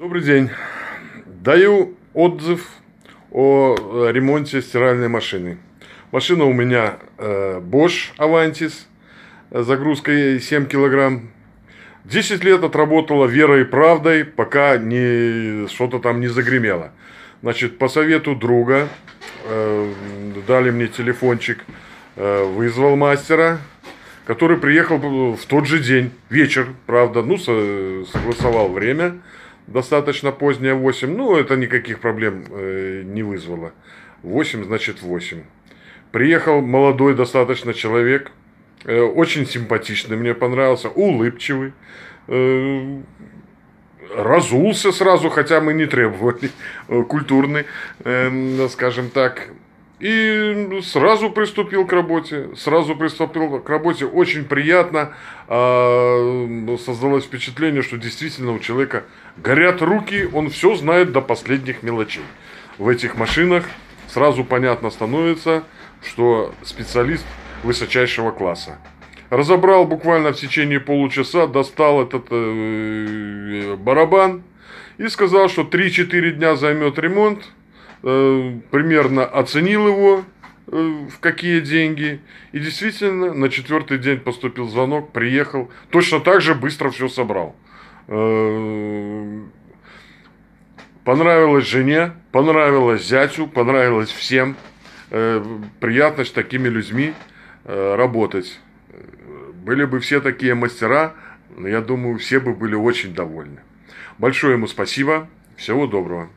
Добрый день. Даю отзыв о э, ремонте стиральной машины. Машина у меня э, Bosch Avantis, э, загрузка 7 килограмм. 10 лет отработала верой и правдой, пока не, что-то там не загремело. Значит, по совету друга э, дали мне телефончик, э, вызвал мастера, который приехал в тот же день, вечер, правда, ну, согласовал время достаточно поздняя 8, ну, это никаких проблем э, не вызвало. 8 значит 8. Приехал молодой достаточно человек, э, очень симпатичный, мне понравился, улыбчивый. Э, разулся сразу, хотя мы не требовали э, культурный, э, скажем так, и ну, сразу приступил к работе, сразу приступил к работе. Очень приятно а, ну, создалось впечатление, что действительно у человека горят руки, он все знает до последних мелочей. В этих машинах сразу понятно становится, что специалист высочайшего класса. Разобрал буквально в течение получаса, достал этот э, барабан и сказал, что 3-4 дня займет ремонт Э, примерно оценил его, э, в какие деньги. И действительно, на четвертый день поступил звонок, приехал, точно так же быстро все собрал. Э, понравилось жене, понравилось зятю, понравилось всем. Приятно с такими людьми работать. Были бы все такие мастера, я думаю, все бы были очень довольны. Большое ему спасибо. Всего доброго.